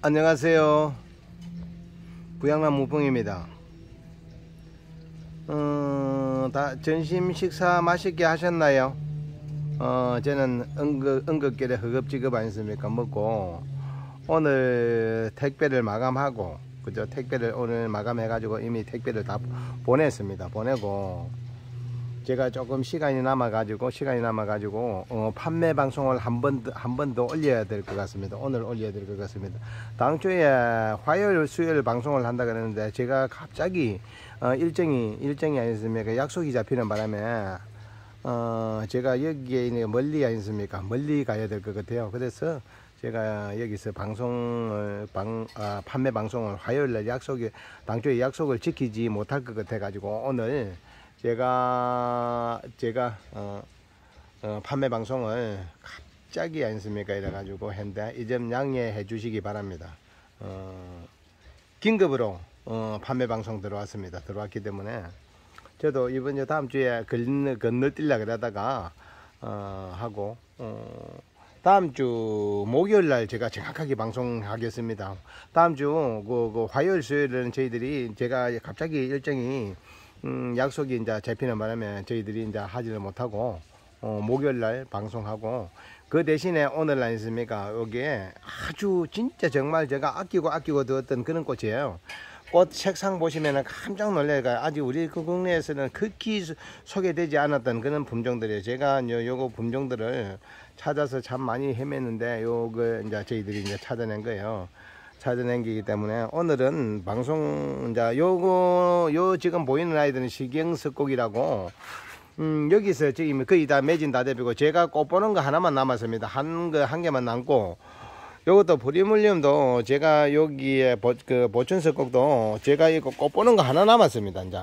안녕하세요 부양남 무봉입니다 어, 다 점심 식사 맛있게 하셨나요? 어, 저는 응급, 응급길에 허겁지겁 아니습니까 먹고 오늘 택배를 마감하고 그죠 택배를 오늘 마감해 가지고 이미 택배를 다 보냈습니다 보내고 제가 조금 시간이 남아 가지고 시간이 남아 가지고 어, 판매 방송을 한번한번 더 올려야 될 것 같습니다 오늘 올려야 될 것 같습니다 당초에 화요일 수요일 방송을 한다 그랬는데 제가 갑자기 어, 일정이 일정이 아니었습니까 그 약속이 잡히는 바람에 어, 제가 여기에 있는 멀리 아니습니까 었 멀리 가야 될 것 같아요 그래서 제가 여기서 방송을 방, 아, 판매 방송을 화요일날 약속에 당초에 약속을 지키지 못할 것 같아 가지고 오늘 제가 제가 어, 어, 판매 방송을 갑자기 안습니까 이래가지고 했는데 이 점 양해해 주시기 바랍니다 어, 긴급으로 어, 판매 방송 들어왔습니다 들어왔기 때문에 저도 이번 주 다음 주에 건너, 건너뛰려 그러다가 어, 하고 어, 다음 주 목요일 날 제가 정확하게 방송하겠습니다. 다음 주 그, 그 화요일 수요일은 저희들이 제가 갑자기 일정이 음, 약속이 이제 잡히는 바람에 저희들이 이제 하지를 못하고 어, 목요일 날 방송하고 그 대신에 오늘 날있습니까 여기에 아주 진짜 정말 제가 아끼고 아끼고 두었던 그런 꽃이에요 꽃 색상 보시면은 깜짝 놀래요 아직 우리 그 국내에서는 극히 소개되지 않았던 그런 품종들이에요 제가 요, 요거 품종들을 찾아서 참 많이 헤맸는데 요거 이제 저희들이 이제 찾아낸 거예요 찾아낸기기 때문에 오늘은 방송 자 요거 요 지금 보이는 아이들은 시경석곡이라고음 여기서 지금 거의 다 매진 다 대비고 제가 꽃 보는 거 하나만 남았습니다 한거한 개만 남고 요것도 프리물륨도 제가 여기에 보, 그 보천석곡도 제가 이거 꽃 보는 거 하나 남았습니다 이제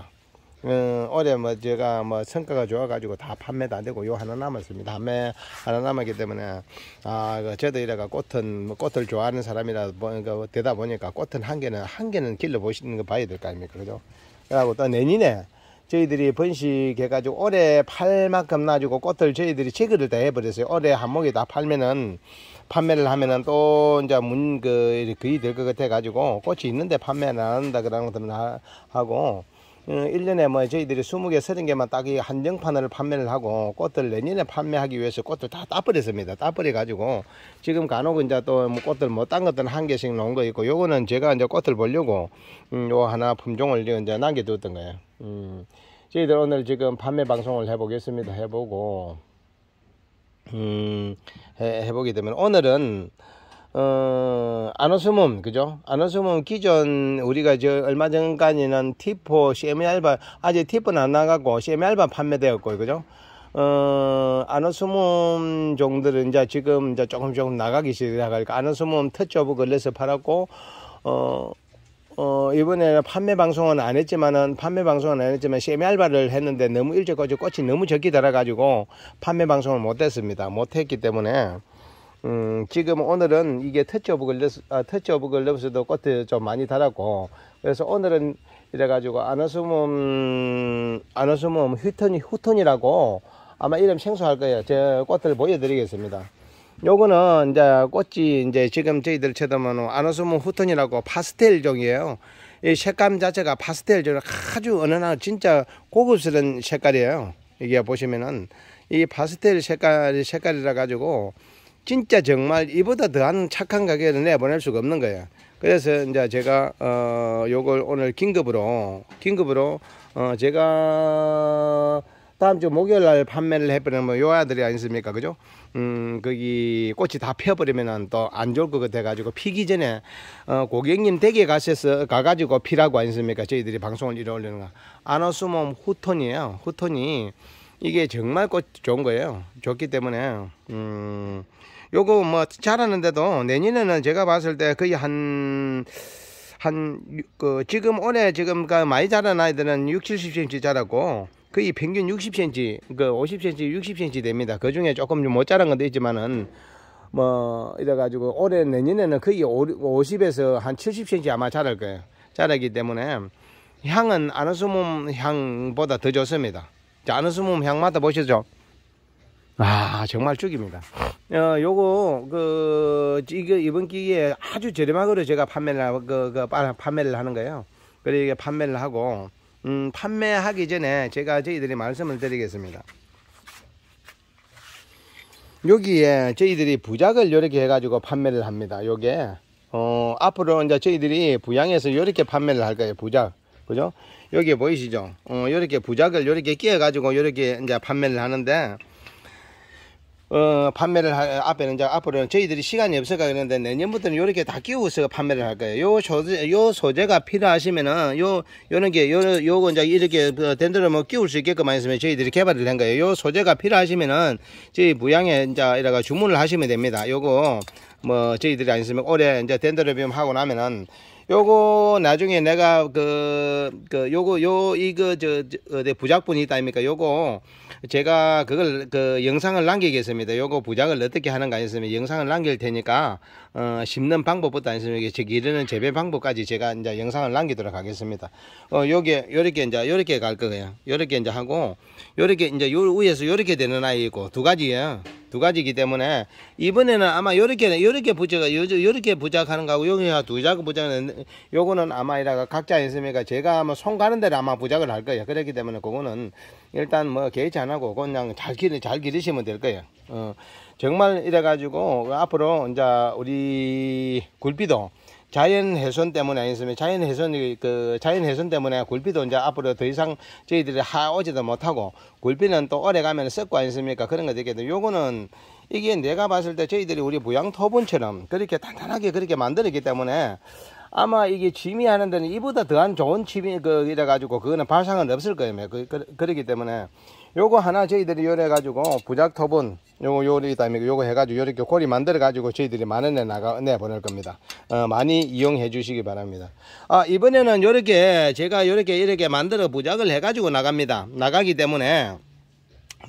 음, 올해 뭐 제가 뭐 성과가 좋아가지고 다 판매 도안 되고 요 하나 남았습니다. 한 매 하나 남았기 때문에 아그 저도 이래가 꽃은 뭐 꽃을 좋아하는 사람이라 뭐니까 그 되다 보니까 꽃은 한 개는 한 개는 길러 보시는 거 봐야 될 거 아닙니까 그죠? 그리고 또 내년에 저희들이 번식해가지고 올해 팔 만큼 놔주고 꽃을 저희들이 제거를 다 해버렸어요. 올해 한목에 다 팔면은 판매를 하면은 또 이제 문그 그이 될것 같아가지고 꽃이 있는데 판매는 안 한다 그런 것들은 하고 어, 일년에뭐 저희들이 스무 개 서른 개만 딱 이 한정판을 판매를 하고 꽃들 내년에 판매하기 위해서 꽃들 다 따버렸습니다. 따버려가지고 지금 간혹 이제 또 뭐 꽃들 뭐 딴것들한 개씩 놓은 거 있고 요거는 제가 이제 꽃을 보려고 음, 요 하나 품종을 이제 남겨두었던 거예요. 음, 저희들 오늘 지금 판매 방송을 해보겠습니다. 해보고 음, 해, 해보게 되면 오늘은 어, 아노스몸, 그죠? 아노스몸 기존 우리가 저 얼마 전까지는 티포 CM 알바 아직 티포는 안 나가고 CM 알바 판매되었고, 그죠? 어, 아노스몸 종들은 이제 지금 이제 조금 조금 나가기 시작하니까 아노스몸 터치오브 걸려서 팔았고, 어, 어, 이번에 판매 방송은 안 했지만은, 판매 방송은 안 했지만, CM 알바를 했는데 너무 일찍까지 꽃이 너무 적게 달아가지고, 판매 방송을 못 했습니다. 못 했기 때문에, 음, 지금 오늘은 이게 터치오브글 레스, 아, 터치오브글 레스도 꽃에 좀 많이 달았고, 그래서 오늘은 이래가지고 아나수문, 아나수문 휴턴이, 후턴이라고 아마 이름 생소할 거예요. 제 꽃을 보여드리겠습니다. 요거는 이제 꽃이 이제 지금 저희들 쳐다보면 아나수문 후턴이라고 파스텔 종이에요. 이 색감 자체가 파스텔 종이 아주 어느 날 진짜 고급스러운 색깔이에요. 이게 보시면은 이 파스텔 색깔, 색깔이라 가지고 진짜 정말 이보다 더한 착한 가게를 내보낼 수가 없는 거예요 그래서 이제 제가 어 요걸 오늘 긴급으로 긴급으로 어 제가 다음 주 목요일 날 판매를 해버리면 뭐 요 아들이 아니습니까 그죠 음 거기 꽃이 다펴버리면은또안 좋을 것 같아 가지고 피기 전에 어 고객님 댁에 가셔서 가가지고 피라고 아니습니까 저희들이 방송을 이어 올리는 거 아노스몸 후톤이에요 후톤이 이게 정말 꽃 좋은 거예요 좋기 때문에 음 요거 뭐 자라는데도 내년에는 제가 봤을 때 거의 한, 한, 그, 지금 올해 지금 그 많이 자란 아이들은 60, 70cm 자랐고 거의 평균 60cm, 그 50cm, 60cm 됩니다. 그 중에 조금 좀 못 자란 것도 있지만은 뭐 이래가지고 올해 내년에는 거의 50에서 한 70cm 아마 자랄 거예요. 자라기 때문에 향은 아너스몸 향보다 더 좋습니다. 자, 아너스몸 향 맡아보시죠. 아 정말 죽입니다 어 요거 그 이거 이번 기회에 아주 저렴하게 제가 판매를 하고 그, 그 판매를 하는 거예요 그래 이 판매를 하고 음 판매하기 전에 제가 저희들이 말씀을 드리겠습니다 여기에 저희들이 부작을 이렇게 해가지고 판매를 합니다 요게 어 앞으로 이제 저희들이 부양해서 이렇게 판매를 할 거예요 부작 그죠 여기 보이시죠 어 이렇게 부작을 이렇게 끼워 가지고 이렇게 이제 판매를 하는데 어, 판매를 할, 앞에는 이제 앞으로는 저희들이 시간이 없을까 그러는데 내년부터는 이렇게 다 끼워서 우 판매를 할 거예요. 요 소재 요 소재가 필요하시면은 요 요런 게 요 요거 이제 이렇게 그 덴드로 뭐 끼울 수 있게끔 했으면 저희들이 개발을 한 거예요. 요 소재가 필요하시면은 저희 부양에 이제 이래가 주문을 하시면 됩니다. 요거 뭐 저희들이 안 있으면 올해 이제 덴드로비움 하고 나면은 요거 나중에 내가 그, 그 요거 요 이거 그, 저, 저 어디 부작분이 있다 아닙니까? 요거 제가 그걸 그 영상을 남기겠습니다. 요거 부작을 어떻게 하는가 했으면 영상을 남길 테니까 어, 심는 방법부터 아니면 즉 이르는 재배 방법까지 제가 이제 영상을 남기도록 하겠습니다. 어, 요게 요렇게 이제 요렇게 갈 거예요. 요렇게 이제 하고 요렇게 이제 요 위에서 요렇게 되는 아이고 두 가지예요. 두 가지이기 때문에 이번에는 아마 요렇게요렇게 부자가 요렇게 부작하는 거고 여기가 두 자가 부작은 요거는 아마 이라가 각자 있으니까 제가 아마 손 가는 대로 아마 부작을 할 거예요. 그렇기 때문에 그거는 일단 뭐 개의치 안 하고 그냥 잘 기르 잘 기르시면 될 거예요. 어, 정말 이래 가지고 앞으로 이제 우리 굴비도 자연 훼손 때문에 아니었으면 자연 훼손이 그 자연 훼손 때문에 굴비도 이제 앞으로 더 이상 저희들이 하오지도 못하고 굴비는 또 오래 가면 썩고 아니습니까 그런 거 되겠는데 요거는 이게 내가 봤을 때 저희들이 우리 부양 토분처럼 그렇게 단단하게 그렇게 만들었기 때문에 아마 이게 취미 하는 데는 이보다 더한 좋은 취미 그 이래 가지고 그거는 발상은 없을 거예요. 그, 그, 그렇기 때문에 요거 하나 저희들이 요래 가지고 부작 터분 요거 요리 다음에 요거 해가지고 요렇게 고리 만들어 가지고 저희들이 많은 에 나가 내 보낼 겁니다 어, 많이 이용해 주시기 바랍니다 아 이번에는 요렇게 제가 요렇게 이렇게 만들어 부작을 해 가지고 나갑니다 나가기 때문에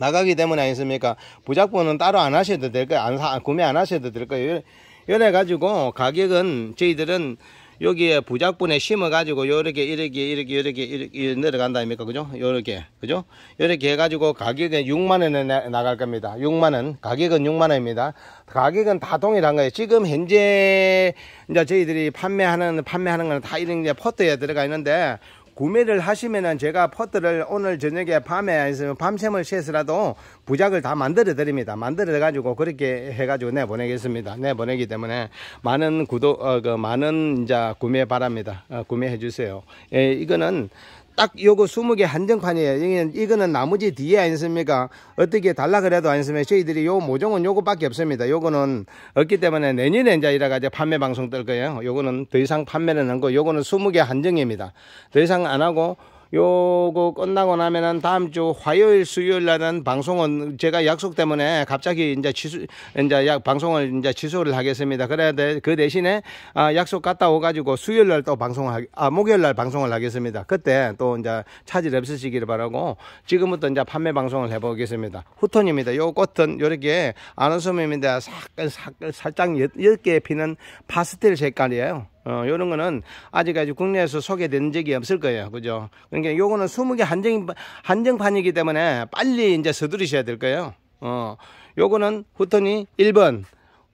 나가기 때문에 아니습니까 부작분은 따로 안 하셔도 될 거예요 안 구매 안 하셔도 될 거예요 요래 가지고 가격은 저희들은 여기에 부작분에 심어가지고 이렇게 이렇게 이렇게 이렇게 이렇게 내려간다 아닙니까 그죠 이렇게 그죠 이렇게 해가지고 가격은 6만원에 나갈 겁니다 6만원 가격은 6만원입니다 가격은 다 동일한 거예요 지금 현재 이제 저희들이 판매하는 판매하는 거는 다 이런 이제 포트에 들어가 있는데 구매를 하시면은 제가 퍼트를 오늘 저녁에 밤에 밤샘을 새서라도 부작을 다 만들어 드립니다. 만들어 가지고 그렇게 해가지고 내보내겠습니다. 내보내기 때문에 많은 구독, 어, 그 많은 이제 구매 바랍니다. 어, 구매해 주세요. 예, 이거는 딱 요거 20개 한정판이에요. 이거는 나머지 뒤에 아니습니까? 어떻게 달라 그래도 아니습니까? 저희들이 요 모종은 요거밖에 없습니다. 요거는 없기 때문에 내년에 이제 이래가 이제 판매 방송 뜰 거예요. 요거는 더 이상 판매는 안고 요거는 20개 한정입니다. 더 이상 안 하고 요거 끝나고 나면은 다음 주 화요일 수요일 날은 방송은 제가 약속 때문에 갑자기 이제 취소 이제 약 방송을 이제 취소를 하겠습니다. 그래야 돼. 그 대신에 아 약속 갔다 오 가지고 수요일 날 또 방송을 하, 아 목요일 날 방송을 하겠습니다. 그때 또 이제 차질 없으시기를 바라고 지금부터 이제 판매 방송을 해 보겠습니다. 후톤입니다. 요 꽃은 요렇게 아는 소음입니다. 살, 살, 살짝 업게 피는 파스텔 색깔이에요. 어, 요런 거는 아직까지 국내에서 소개된 적이 없을 거예요. 그죠? 그러니까 요거는 20개 한정, 한정판이기 때문에 빨리 이제 서두르셔야 될 거예요. 어, 요거는 후턴이 1번.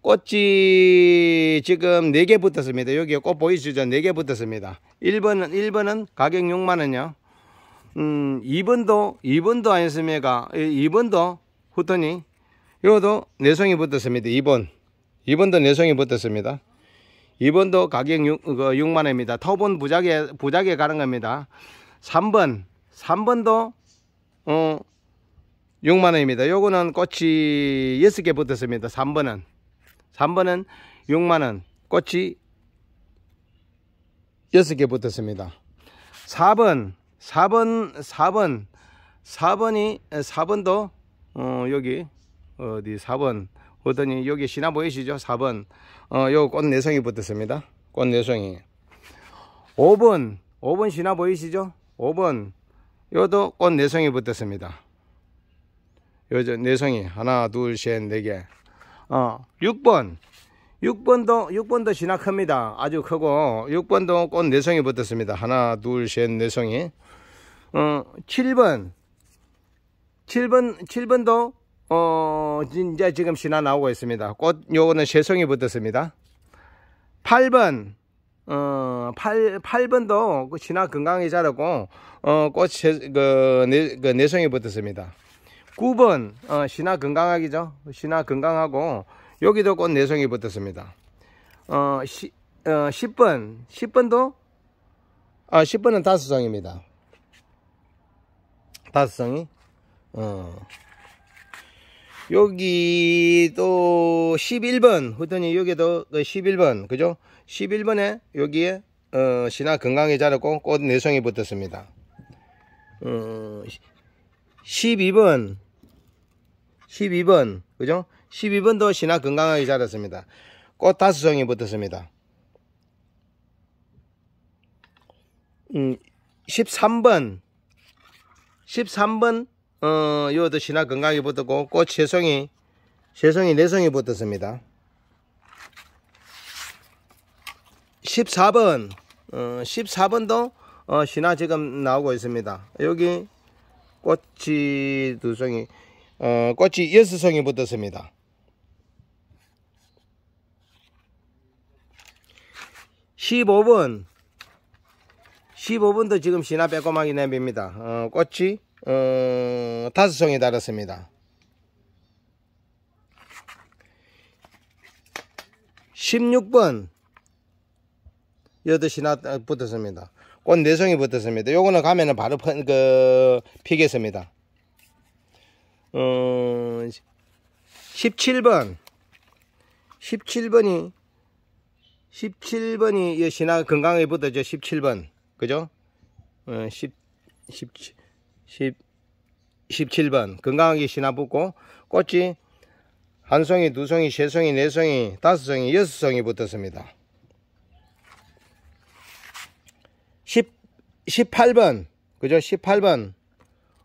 꽃이 지금 4개 붙었습니다. 여기 꽃 보이시죠? 4개 붙었습니다. 1번은, 1번은 가격 6만원요. 음, 이 음, 2번도, 2번도 아니었습니까? 2번도 후턴이. 요도 내성이 붙었습니다. 2번. 2번도 내성이 붙었습니다. 2번도 가격 6, 그 만 원입니다. 터본 부작에, 부작에 가는 겁니다. 3번, 3번도, 어, 6만 원입니다. 요거는 꽃이 6개 붙었습니다. 3번은. 3번은 6만 원. 꽃이 6개 붙었습니다. 4번, 4번, 4번, 4번이, 4번도, 어, 어, 여기, 어디 4번 보더니 여기 시나 보이시죠? 4번 어, 요꽃 내성이 붙었습니다. 꽃 내성이 5번 5번 시나 보이시죠? 5번 요도 꽃 내성이 붙었습니다. 요저 내성이 하나 둘셋네개 어, 6번 6번도 6번도 시나 큽니다. 아주 크고 6번도 꽃 내성이 붙었습니다. 하나 둘셋 내성이 어, 7번 7번 7번도 어, 이제 지금 신화 나오고 있습니다. 꽃, 요거는 새송이 붙었습니다. 8번, 어, 8, 번도 그 신화 건강히 자라고, 어, 꽃, 그, 내, 그 송이 붙었습니다. 9번, 어, 신화 건강하기죠. 신화 건강하고, 여기도 꽃 내송이 붙었습니다. 어, 시, 어, 10번, 10번도, 아, 10번은 다섯 성입니다. 다섯 성이, 어, 여기 또 11번 후더니 여기도 11번 그 그죠 11번에 여기에 어, 신화 건강히 자랐고 꽃 내성이 붙었습니다 어, 12번 12번 그죠 12번도 신화 건강하게 자랐습니다 꽃 다섯 송이 붙었습니다 음, 13번 13번 어, 요드시나 건강히 붙었고 꽃 세송이 세송이 네송이 붙었습니다. 14번 어, 14번도 어, 신화 지금 나오고 있습니다. 여기 꽃이 두 송이 어, 꽃이 여섯 송이 붙었습니다. 15번 15번도 지금 신화 빼꼼하게 내밉니다. 어, 꽃이 어, 다섯 송이 달았습니다. 1 6번8시나 붙었습니다. 꽃 내성이 네 붙었습니다. 요거는 가면은 바로 펀, 그, 피겠습니다. 어, 17번. 17번이, 17번이 여신나 건강에 붙어져, 17번. 그죠? 어, 10, 17. 10, 17번 건강하게 신화붙고 꽃이 한 송이, 두 송이, 세 송이, 네 송이, 다섯 송이, 여섯 송이 붙었습니다. 10, 18번 그죠? 18번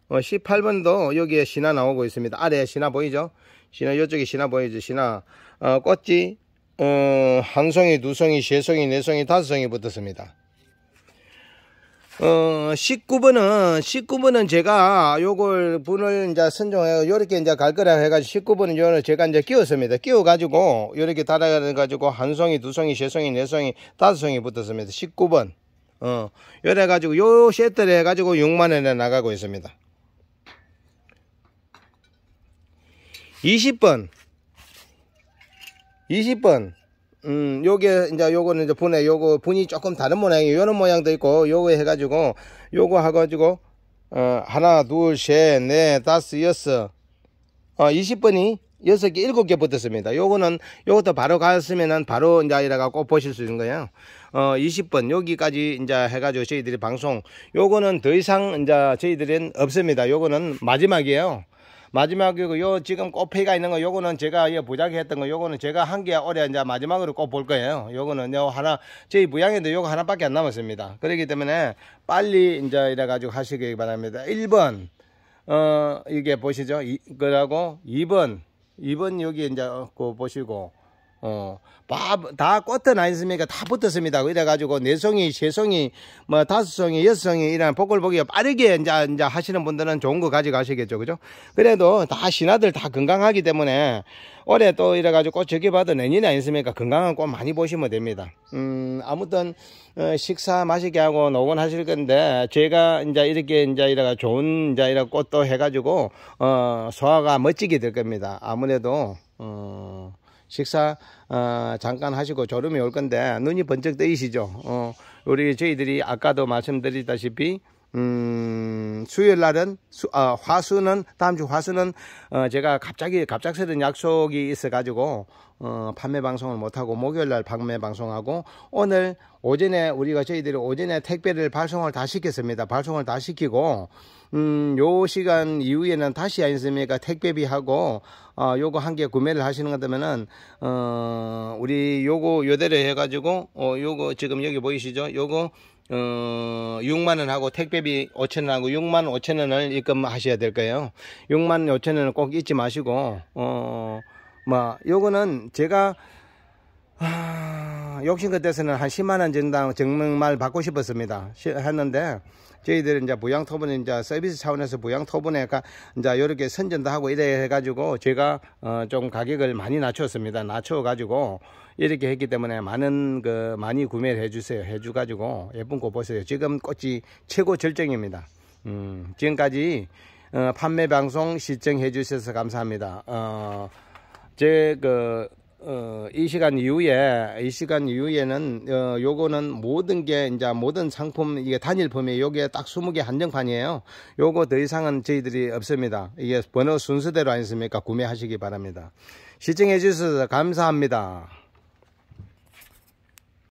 어, 18번도 여기에 신화 나오고 있습니다. 아래에 신화 보이죠? 신화 이쪽에 신화 보이죠? 신화 어, 꽃이 어, 한 송이, 두 송이, 세 송이, 네 송이, 다섯 송이 붙었습니다. 어, 19번은, 19번은 제가 요걸 분을 이제 선정해, 요렇게 이제 갈 거라 해가지고 19번은 요는 제가 이제 끼웠습니다. 끼워가지고, 요렇게 달아가지고, 한 송이, 두 송이, 세 송이, 네 송이, 다섯 송이 붙었습니다. 19번. 어, 요래가지고, 요 세트를 해가지고 6만원에 나가고 있습니다. 20번. 20번. 음, 요게, 이제 요거는 이제 분해, 요거, 분이 조금 다른 모양이에요. 요런 모양도 있고, 요거 해가지고, 요거 해가지고, 어, 하나, 둘, 셋, 넷, 다섯, 여섯, 어, 20번이 6개, 7개 붙었습니다. 요거는, 요것도 바로 갔으면은 바로 이제 이래갖고 보실 수 있는 거예요. 어, 20번, 여기까지 이제 해가지고 저희들이 방송, 요거는 더 이상 이제 저희들은 없습니다. 요거는 마지막이에요. 마지막이고요. 그 지금 꽃피가 있는 거 요거는 제가 예, 부작위 했던 거 요거는 제가 한개 올해 이제 마지막으로 꽃볼 거예요. 요거는 요 하나 저희 부양에도 요거 하나밖에 안 남았습니다. 그렇기 때문에 빨리 이제 이래 가지고 하시기 바랍니다. 1번 어 이게 보시죠. 이, 그러고 2번 2번 여기 이제 어, 그 보시고 어, 밥다꽃던 아니습니까? 다 붙었습니다. 그래가지고, 네 송이, 세 송이, 뭐, 다섯 송이, 여섯 송이, 이런 복을 보기 빠르게 이제, 이제 하시는 분들은 좋은 거 가져가시겠죠. 그죠? 그래도 다 신하들 다 건강하기 때문에, 올해 또 이래가지고 꽃 저기 봐도 내년에 아니습니까? 건강한 꽃 많이 보시면 됩니다. 음, 아무튼, 어, 식사 맛있게 하고 녹원하실 건데, 제가 이제 이렇게 이제 이래가 좋은 이제 이래 꽃도 해가지고, 어, 소화가 멋지게 될 겁니다. 아무래도, 어, 식사 어, 잠깐 하시고 졸음이 올 건데 눈이 번쩍 뜨이시죠. 어, 우리 저희들이 아까도 말씀드렸다시피 음, 수요일 날은 수, 어, 화수는 다음 주 화수는 어, 제가 갑자기 갑작스런 약속이 있어 가지고 어, 판매 방송을 못 하고 목요일 날 판매 방송하고 오늘 오전에 우리가 저희들이 오전에 택배를 발송을 다 시켰습니다. 발송을 다 시키고 음, 요 시간 이후에는 다시 아니습니까? 택배비하고, 어, 요거 한 개 구매를 하시는 거다면은, 어, 우리 요거 요대로 해가지고, 어, 요거 지금 여기 보이시죠? 요거, 어, 6만원 하고 택배비 5천원하고 6만 5천원을 입금하셔야 될 거예요. 6만 5천원은 꼭 잊지 마시고, 어, 뭐, 요거는 제가, 하, 아, 욕심 그때서는 한 10만원 정당 증명말 받고 싶었습니다. 했는데, 저희들은 이제 부양토분, 이제 서비스 차원에서 부양토분에, 이제 이렇게 선전도 하고 이래 해가지고, 제가, 어, 좀 가격을 많이 낮췄습니다. 낮춰가지고, 이렇게 했기 때문에 많은, 그, 많이 구매를 해주세요. 해주가지고, 예쁜 거 보세요. 지금 꽃이 최고 절정입니다. 음, 지금까지, 어, 판매 방송 시청해 주셔서 감사합니다. 어, 제, 그, 어, 이 시간 이후에 이 시간 이후에는 어, 요거는 모든 게 이제 모든 상품 이게 단일품이 요게 딱 20개 한정판이에요. 요거 더 이상은 저희들이 없습니다. 이게 번호 순서대로 아니습니까? 구매하시기 바랍니다. 시청해 주셔서 감사합니다.